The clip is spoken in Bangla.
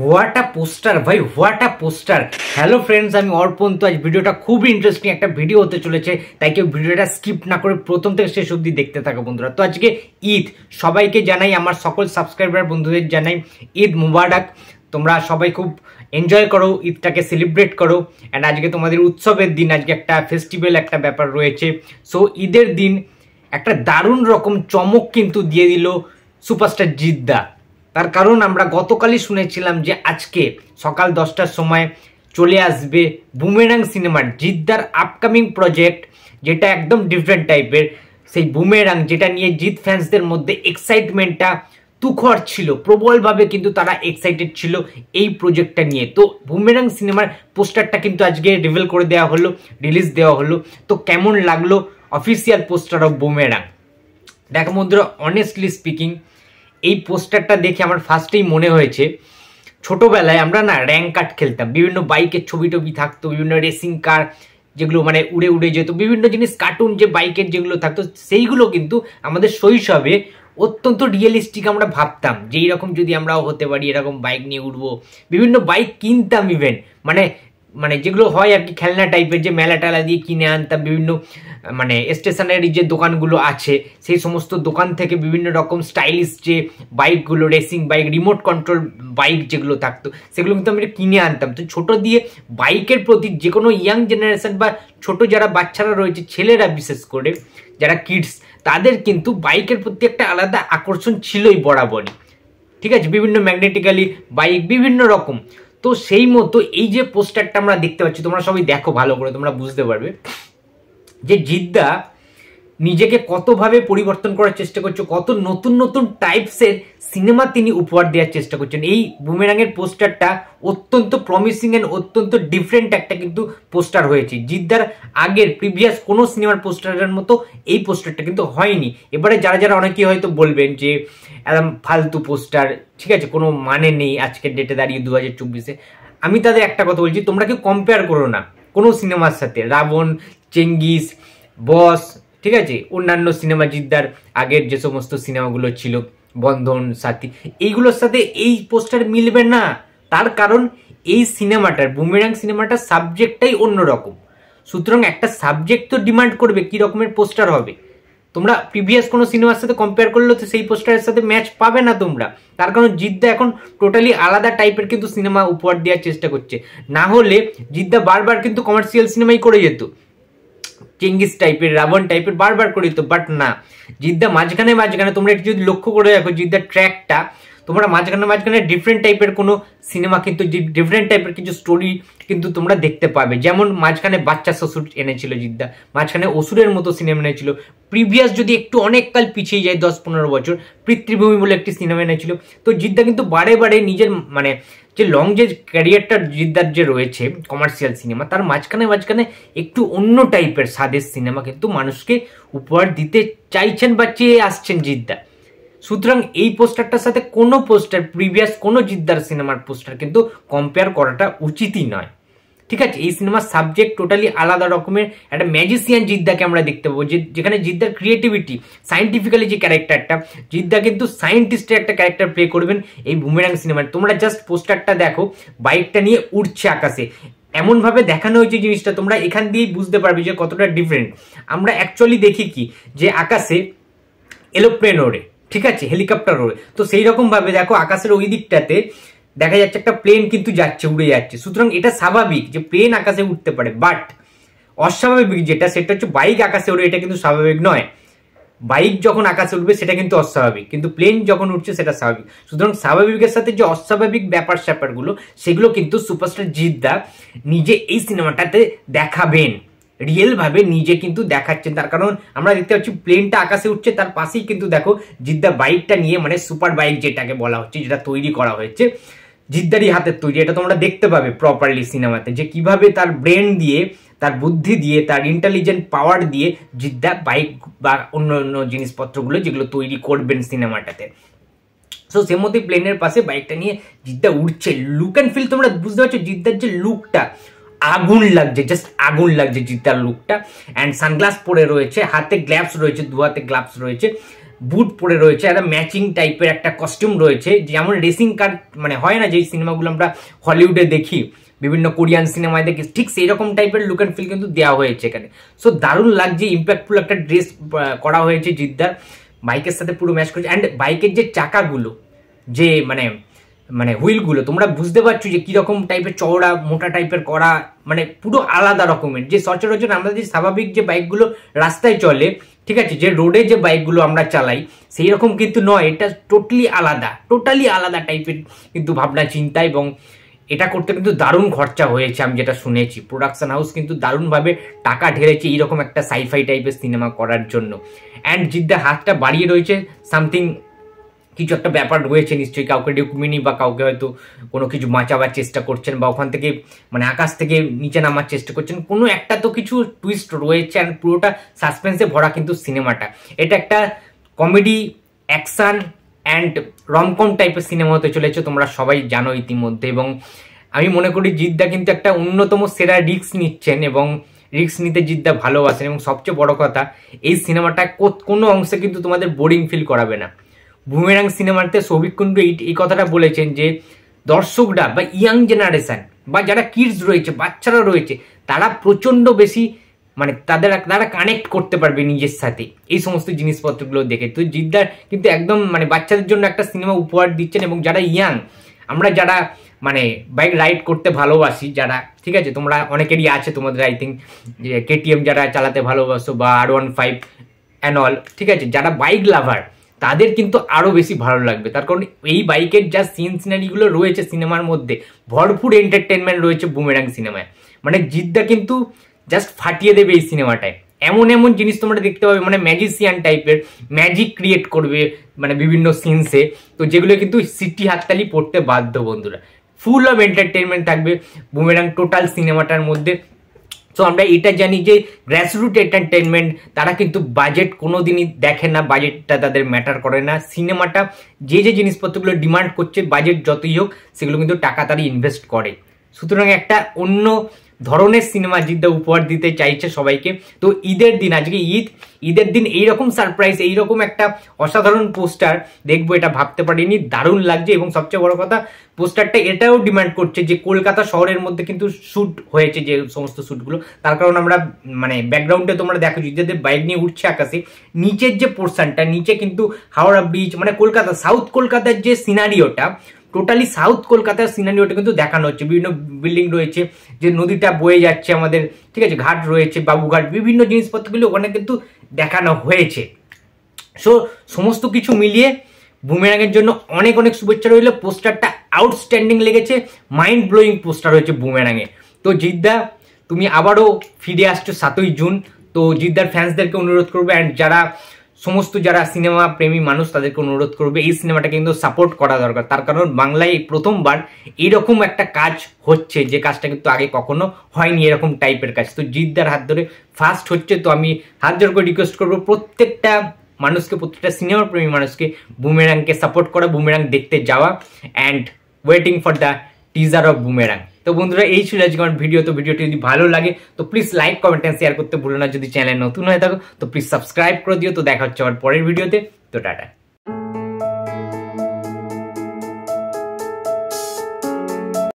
হোয়াট আ পোস্টার ভাই what a poster hello friends আমি অর্পণ তো আজ ভিডিওটা খুবই ইন্টারেস্টিং একটা ভিডিও হতে চলেছে তাই কেউ ভিডিওটা স্কিপ না করে প্রথম থেকে শেষ অবধি দেখতে থাকো বন্ধুরা তো আজকে ঈদ সবাইকে জানাই আমার সকল সাবস্ক্রাইবার বন্ধুদের জানাই ঈদ মুবারক তোমরা সবাই খুব এনজয় করো ঈদটাকে সেলিব্রেট করো অ্যান্ড আজকে তোমাদের উৎসবের দিন আজকে একটা ফেস্টিভ্যাল একটা ব্যাপার রয়েছে সো ঈদের দিন একটা দারুণ রকম চমক কিন্তু দিয়ে দিল সুপারস্টার জিদ্দা তার কারণ আমরা গতকালই শুনেছিলাম যে আজকে সকাল দশটার সময় চলে আসবে বুমেরাং সিনেমার জিদ্দার আপকামিং প্রজেক্ট যেটা একদম ডিফারেন্ট টাইপের সেই বুমেরাং যেটা নিয়ে জিৎ ফ্যান্সদের মধ্যে এক্সাইটমেন্টটা তুখর ছিল প্রবলভাবে কিন্তু তারা এক্সাইটেড ছিল এই প্রজেক্টটা নিয়ে তো বুমেরাং সিনেমার পোস্টারটা কিন্তু আজকে রিভিল করে দেওয়া হলো রিলিজ দেওয়া হলো তো কেমন লাগলো অফিসিয়াল পোস্টার অফ বুমেরাং দেখ মধ্যে অনেস্টলি স্পিকিং এই পোস্টারটা দেখে আমার ফার্স্টেই মনে হয়েছে ছোটোবেলায় আমরা না র্যাঙ্ক কার্ড খেলতাম বিভিন্ন বাইকের ছবি টবি থাকতো বিভিন্ন রেসিং কার যেগুলো মানে উড়ে উড়ে যেত বিভিন্ন জিনিস কার্টুন যে বাইকের যেগুলো থাকতো সেইগুলো কিন্তু আমাদের শৈশবে অত্যন্ত রিয়েলিস্টিক আমরা ভাবতাম যে এইরকম যদি আমরাও হতে পারি এরকম বাইক নিয়ে উঠবো বিভিন্ন বাইক কিনতাম ইভেন মানে মানে যেগুলো হয় আর কি খেলনা টাইপের যে মেলা টেলা দিয়ে কিনে আনতাম বিভিন্ন মানে স্টেশনারি যে দোকানগুলো আছে সেই সমস্ত দোকান থেকে বিভিন্ন রকম স্টাইলিশ যে বাইকগুলো racing bike remote control bike যেগুলো থাকতো সেগুলো কিন্তু আমরা কিনে আনতাম তো ছোটো দিয়ে বাইকের প্রতি যে কোনো ইয়াং জেনারেশন বা ছোট যারা বাচ্চারা রয়েছে ছেলেরা বিশেষ করে যারা কিডস তাদের কিন্তু বাইকের প্রতি একটা আলাদা আকর্ষণ ছিলই বরাবরই ঠিক আছে বিভিন্ন ম্যাগনেটিক্যালি বাইক বিভিন্ন রকম তো সেই মতো এই যে পোস্টারটা আমরা দেখতে পাচ্ছি তোমরা সবাই দেখো ভালো করে তোমরা বুঝতে পারবে যে জিদ্দা নিজেকে কতভাবে পরিবর্তন করার চেষ্টা করছো কত নতুন নতুন টাইপসের সিনেমা তিনি উপহার দেওয়ার চেষ্টা করছেন এই বুমেরাঙের পোস্টারটা অত্যন্ত প্রমিসিং অ্যান্ড অত্যন্ত ডিফারেন্ট একটা কিন্তু পোস্টার হয়েছে জিদ্দার আগের প্রিভিয়াস কোনো সিনেমার পোস্টারের মতো এই পোস্টারটা কিন্তু হয়নি এবারে যারা যারা অনেকেই হয়তো বলবেন যে একদম ফালতু পোস্টার ঠিক আছে কোনো মানে নেই আজকের ডেটে দাঁড়িয়ে দু হাজার চব্বিশে আমি তাদের একটা কথা বলছি তোমরা কি কম্পেয়ার করো না কোনো সিনেমার সাথে রাবণ চেঙ্গিস বস ঠিক আছে অন্যান্য সিনেমা জিদ্দার আগের যে সমস্ত সিনেমাগুলো ছিল বন্ধন সাথী এইগুলোর সাথে এই পোস্টার মিলবে না তার কারণ এই সিনেমাটার বুমেরাং সিনেমাটার সাবজেক্টটাই অন্যরকম সুতরাং একটা সাবজেক্ট তো ডিমান্ড করবে কী রকমের পোস্টার হবে তোমরা প্রিভিয়াস কোনো সিনেমার সাথে কম্পেয়ার করলে তো সেই পোস্টারের সাথে ম্যাচ পাবে না তোমরা তার কারণ জিদ্দা এখন টোটালি আলাদা টাইপের কিন্তু সিনেমা উপহার দেওয়ার চেষ্টা করছে না হলে জিদ্দা বারবার কিন্তু কমার্শিয়াল সিনেমাই করে যেত চেঙ্গিস টাইপের রাবণ টাইপের বারবার করে দিত বাট না জিদ্দা মাঝখানে মাঝখানে তোমরা একটু যদি লক্ষ্য করে দেখো জিদ্দার ট্র্যাকটা তোমরা মাঝখানে মাঝখানে ডিফারেন্ট টাইপের কোনো সিনেমা কিন্তু ডিফারেন্ট টাইপের কিছু স্টোরি কিন্তু তোমরা দেখতে পাবে যেমন মাঝখানে বাচ্চা শ্বশুর এনেছিল জিদ্দা মাঝখানে অসুরের মতো সিনেমা এনেছিল প্রিভিয়াস যদি একটু অনেককাল পিছিয়ে যায় দশ পনেরো বছর পৃথিবীভূমি বলে একটি সিনেমা এনেছিল তো জিদ্দা কিন্তু বারে বারে নিজের মানে যে লং যে ক্যারিয়ারটা জিদ্দার যে রয়েছে কমার্শিয়াল সিনেমা তার মাঝখানে মাঝখানে একটু অন্য টাইপের স্বাদের সিনেমা কিন্তু মানুষকে উপহার দিতে চাইছেন বা চেয়ে আসছেন জিদ্দা সুতরাং এই পোস্টারটার সাথে কোনো পোস্টার প্রিভিয়াস কোনো জিদ্দার সিনেমার পোস্টার কিন্তু কম্পেয়ার করাটা উচিতই নয় ঠিক আছে এই সিনেমার সাবজেক্ট টোটালি আলাদা রকমের একটা ম্যাজিসিয়ান জিদ্দাকে আমরা দেখতে পাবো যে যেখানে জিদ্দার ক্রিয়েটিভিটি সাইন্টিফিক্যালি যে ক্যারেক্টারটা জিদ্দা কিন্তু সায়েন্টিস্টের একটা ক্যারেক্টার প্লে করবেন এই বুমেরাং সিনেমায় তোমরা জাস্ট পোস্টারটা দেখো বাইকটা নিয়ে উঠছে আকাশে এমনভাবে দেখানো হয়েছে জিনিসটা তোমরা এখান দিয়েই বুঝতে পারবে যে কতটা ডিফারেন্ট আমরা অ্যাকচুয়ালি দেখি কি যে আকাশে এলোপ্লেন ওড়ে ঠিক আছে হেলিকপ্টার ওড়ে তো সেই রকমভাবে দেখো আকাশের ওই দিকটাতে দেখা যাচ্ছে একটা প্লেন কিন্তু যাচ্ছে উড়ে যাচ্ছে সুতরাং এটা স্বাভাবিক যে প্লেন আকাশে উঠতে পারে বাট অস্বাভাবিক যেটা সেটা হচ্ছে বাইক আকাশে ওড়ে এটা কিন্তু স্বাভাবিক নয় বাইক যখন আকাশে উঠবে সেটা কিন্তু অস্বাভাবিক কিন্তু প্লেন যখন উঠছে সেটা স্বাভাবিক সুতরাং স্বাভাবিকের সাথে যে অস্বাভাবিক ব্যাপার স্যাপারগুলো সেগুলো কিন্তু সুপারস্টার জিদ্দা নিজে এই সিনেমাটাতে দেখাবেন রিয়েলভাবে নিজে কিন্তু দেখাচ্ছেন তার কারণ আমরা দেখতে পাচ্ছি প্লেনটা আকাশে উঠছে তার পাশেই কিন্তু দেখো জিদ্দা বাইকটা নিয়ে মানে সুপার বাইক যেটাকে বলা হচ্ছে যেটা তৈরি করা হয়েছে জিদ্দারি হাতের তৈরি এটা তোমরা দেখতে পাবে প্রপারলি সিনেমাতে যে কিভাবে তার ব্রেন দিয়ে তার বুদ্ধি দিয়ে তার ইন্টেলিজেন্ট পাওয়ার দিয়ে জিদ্দা বাইক বা অন্য অন্য জিনিসপত্রগুলো যেগুলো তৈরি করবেন সিনেমাটাতে সো সে মধ্যে প্লেনের পাশে বাইকটা নিয়ে জিদ্দা উঠছে লুক অ্যান্ড ফিল তোমরা বুঝতে পারছো জিদ্দার যে লুকটা আগুন লাগছে জাস্ট আগুন লাগছে জিতার লুকটা অ্যান্ড সানগ্লাস পরে রয়েছে হাতে গ্লাভস রয়েছে দু হাতে গ্লাভস রয়েছে বুট পরে রয়েছে একটা ম্যাচিং টাইপের একটা কস্টিউম রয়েছে যেমন রেসিং কার মানে হয় না যেই সিনেমাগুলো আমরা হলিউডে দেখি বিভিন্ন কোরিয়ান সিনেমায় দেখি ঠিক সেই রকম টাইপের লুক অ্যান্ড ফিল কিন্তু দেওয়া হয়েছে এখানে সো দারুণ লাগছে ইম্প্যাক্টফুল একটা ড্রেস করা হয়েছে জিদ্দার বাইকের সাথে পুরো ম্যাচ করেছে অ্যান্ড বাইকের যে চাকাগুলো যে মানে মানে হুইলগুলো তোমরা বুঝতে পারছো যে কীরকম টাইপের চওড়া মোটা টাইপের করা মানে পুরো আলাদা রকমের যে সচরাচর আমরা যে স্বাভাবিক যে বাইকগুলো রাস্তায় চলে ঠিক আছে যে রোডে যে বাইকগুলো আমরা চালাই সেই রকম কিন্তু নয় এটা টোটালি আলাদা টোটালি আলাদা টাইপের কিন্তু ভাবনা চিন্তা এবং এটা করতে কিন্তু দারুণ খরচা হয়েছে আমি যেটা শুনেছি প্রোডাকশন হাউস কিন্তু দারুণভাবে টাকা ঢেলেছে এইরকম একটা সাইফাই টাইপের সিনেমা করার জন্য অ্যান্ড জিদ্দা হাতটা বাড়িয়ে রয়েছে সামথিং কিছু একটা ব্যাপার রয়েছে নিশ্চয়ই কাউকে ডেকুমিনি বা কাউকে হয়তো কোনো কিছু বাঁচাবার চেষ্টা করছেন বা ওখান থেকে মানে আকাশ থেকে নিচে নামার চেষ্টা করছেন কোনো একটা তো কিছু টুইস্ট রয়েছে আর পুরোটা সাসপেন্সে ভরা কিন্তু সিনেমাটা এটা একটা কমেডি অ্যাকশান অ্যান্ড রমকম টাইপের সিনেমা হতে চলেছে তোমরা সবাই জানো ইতিমধ্যে এবং আমি মনে করি জিদ্দা কিন্তু একটা অন্যতম সেরা রিক্স নিচ্ছেন এবং রিক্স নিতে জিদ্দা ভালোবাসেন এবং সবচেয়ে বড় কথা এই সিনেমাটা কোনো অংশে কিন্তু তোমাদের বোরিং ফিল করাবে না ভূমেরাং সিনেমাতে সৌভিক কুণ্ডু এই কথাটা বলেছেন যে দর্শকরা বা ইয়াং জেনারেশান বা যারা কিডস রয়েছে বাচ্চারা রয়েছে তারা প্রচণ্ড বেশি মানে তাদের তারা কানেক্ট করতে পারবে নিজের সাথে এই সমস্ত জিনিসপত্রগুলো দেখে তো জিদ্দার কিন্তু একদম মানে বাচ্চাদের জন্য একটা সিনেমা উপহার দিচ্ছেন এবং যারা ইয়াং আমরা যারা মানে বাইক রাইড করতে ভালোবাসি যারা ঠিক আছে তোমরা অনেকেরই আছে তোমাদের আই থিঙ্ক যে কেটিএম যারা চালাতে ভালোবাসো বা আর ওয়ান ফাইভ অ্যানল ঠিক আছে যারা বাইক লাভার তাদের কিন্তু আরও বেশি ভালো লাগবে তার কারণ এই বাইকের যা সিন সিনারিগুলো রয়েছে সিনেমার মধ্যে ভরপুর এন্টারটেনমেন্ট রয়েছে বুমেরাং সিনেমায় মানে জিদ্দা কিন্তু জাস্ট ফাটিয়ে দেবে এই সিনেমাটায় এমন এমন জিনিস তোমরা দেখতে পাবে মানে ম্যাজিসিয়ান টাইপের ম্যাজিক ক্রিয়েট করবে মানে বিভিন্ন সিনসে তো যেগুলো কিন্তু সিটি হাততালি পড়তে বাধ্য বন্ধুরা ফুল অফ এন্টারটেনমেন্ট থাকবে বুমেরাং টোটাল সিনেমাটার মধ্যে সো আমরা এটা জানি যে গ্র্যাসরুট এন্টারটেনমেন্ট তারা কিন্তু বাজেট কোনো দিনই দেখে না বাজেটটা তাদের ম্যাটার করে না সিনেমাটা যে যে জিনিসপত্রগুলো ডিমান্ড করছে বাজেট যতই হোক সেগুলো কিন্তু টাকা তারা ইনভেস্ট করে সুতরাং একটা অন্য ধরনের সিনেমা জিদ্দা উপহার দিতে চাইছে সবাইকে তো ঈদের দিন আজকে ঈদ ঈদের দিন এইরকম সারপ্রাইজ এইরকম একটা অসাধারণ পোস্টার দেখবো এটা ভাবতে পারিনি দারুণ লাগছে এবং সবচেয়ে বড় কথা পোস্টারটা এটাও ডিমান্ড করছে যে কলকাতা শহরের মধ্যে কিন্তু শ্যুট হয়েছে যে সমস্ত শ্যুটগুলো তার কারণ আমরা মানে ব্যাকগ্রাউন্ডে তোমরা দেখো যাদের বাইক নিয়ে উঠছে আকাশে নিচের যে পোর্শনটা নিচে কিন্তু হাওড়া ব্রিজ মানে কলকাতা সাউথ কলকাতার যে সিনারিওটা টোটালি সাউথ কলকাতার সিনারিওটা কিন্তু দেখানো হচ্ছে বিভিন্ন বিল্ডিং রয়েছে যে নদীটা বয়ে যাচ্ছে আমাদের ঠিক আছে ঘাট রয়েছে বাবুঘাট বিভিন্ন জিনিসপত্রগুলো ওখানে কিন্তু দেখানো হয়েছে সো সমস্ত কিছু মিলিয়ে বুমেরাঙের জন্য অনেক অনেক শুভেচ্ছা রইল পোস্টারটা আউটস্ট্যান্ডিং লেগেছে মাইন্ড ব্লোয়িং পোস্টার হয়েছে বুমেরাঙে তো জিদ্দা তুমি আবারও ফিরে আসছো সাতই জুন তো জিদ্দার ফ্যান্সদেরকে অনুরোধ করবো অ্যান্ড যারা সমস্ত যারা সিনেমা প্রেমী মানুষ তাদেরকে অনুরোধ করবে এই সিনেমাটা কিন্তু সাপোর্ট করা দরকার তার কারণ বাংলায় প্রথমবার এরকম একটা কাজ হচ্ছে যে কাজটা কিন্তু আগে কখনো হয়নি এরকম টাইপের কাজ তো জিদ্দার হাত ধরে ফার্স্ট হচ্ছে তো আমি হাত ধরে করে রিকোয়েস্ট করবো প্রত্যেকটা মানুষকে প্রত্যেকটা সিনেমা প্রেমী মানুষকে বুমেরাংকে সাপোর্ট করা বুমেরাং দেখতে যাওয়া and waiting for the teaser of Boomerang তো বন্ধুরা এই ছিল আজকে আমার ভিডিও তো ভিডিওটি যদি ভালো লাগে তো please like comment and share করতে ভুলো না যদি চ্যানেল নতুন হয়ে থাকো তো প্লিজ সাবস্ক্রাইব করে দিও তো দেখা হচ্ছে আমার পরের ভিডিওতে তো টাটা